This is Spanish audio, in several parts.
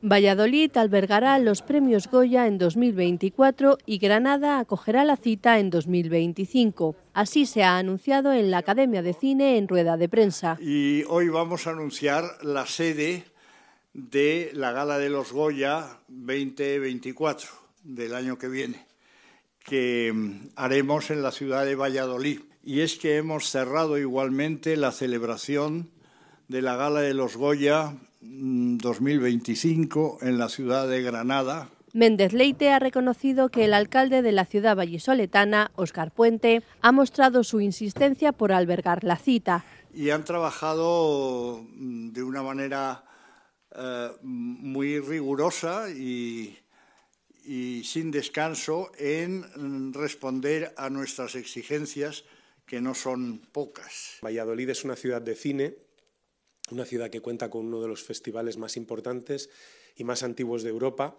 Valladolid albergará los premios Goya en 2024 y Granada acogerá la cita en 2025. Así se ha anunciado en la Academia de Cine en rueda de prensa. Y hoy vamos a anunciar la sede de la Gala de los Goya 2024 del año que viene, que mm, haremos en la ciudad de Valladolid. Y es que hemos cerrado igualmente la celebración de la Gala de los Goya 2025 en la ciudad de Granada. Méndez Leite ha reconocido que el alcalde de la ciudad vallisoletana, Óscar Puente, ha mostrado su insistencia por albergar la cita. Y han trabajado mm, de una manera eh, muy rigurosa y sin descanso en mm, responder a nuestras exigencias, que no son pocas. Valladolid es una ciudad de cine, una ciudad que cuenta con uno de los festivales más importantes y más antiguos de Europa,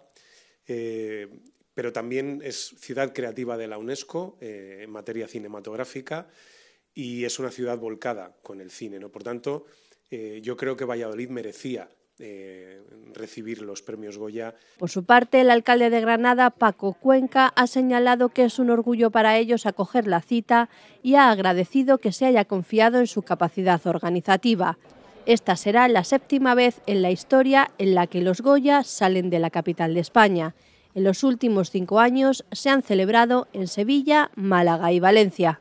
eh, pero también es ciudad creativa de la UNESCO eh, en materia cinematográfica y es una ciudad volcada con el cine. ¿no? Por tanto, eh, yo creo que Valladolid merecía recibir los premios Goya. Por su parte, el alcalde de Granada, Paco Cuenca, ha señalado que es un orgullo para ellos acoger la cita y ha agradecido que se haya confiado en su capacidad organizativa. Esta será la séptima vez en la historia en la que los Goya salen de la capital de España. En los últimos cinco años se han celebrado en Sevilla, Málaga y Valencia.